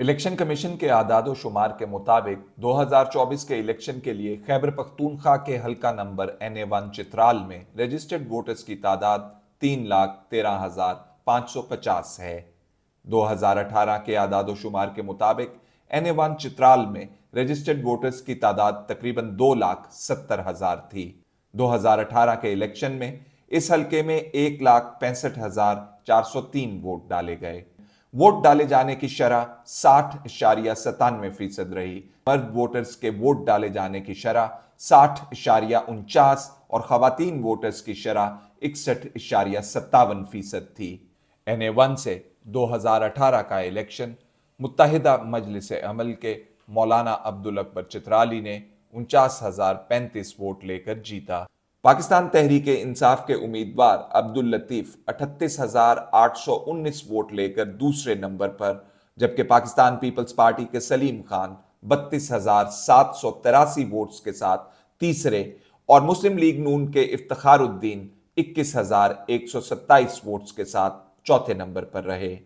election commission के आदाद व शुमार के मुताबिक 2024 के इलेक्शन के लिए खैबर पख्तूनख्वा के हलका number N A one Chitral में रजिस्टर्ड वोटर्स की तादाद तीन लाख तेरह हजार पाँच सौ पचास है 2018 के आदाद व शुमार के मुताबिक एन ए वन चित्राल में रजिस्टर्ड वोटर्स की तादाद तकरीबन दो लाख सत्तर हजार थी 2018 के इलेक्शन में इस हलके में एक लाख पैंसठ हजार चार सौ तीन वोट डाले गए वोट डाले जाने की शरह साठ इशारिया सतानवे फीसद रही मर्द वोटर्स के वोट डाले जाने की शरह साठ इशारिया उनचास और खातन वोटर्स की शरह इकसठ इशारिया सत्तावन फीसद थी एन ए वन से 2018 का इलेक्शन मुतहदा मजलिस अमल के मौलाना अब्दुल अकबर चित्राली ने उनचास हज़ार पैंतीस वोट लेकर जीता पाकिस्तान तहरीक इंसाफ के उम्मीदवार अब्दुल लतीफ़ अठतीस वोट लेकर दूसरे नंबर पर जबकि पाकिस्तान पीपल्स पार्टी के सलीम खान बत्तीस हजार सात सौ तिरासी वोट्स के साथ तीसरे और मुस्लिम लीग नून के इफ्तार उद्दीन इक्कीस हजार एक सौ सत्ताईस वोट्स के साथ चौथे नंबर पर रहे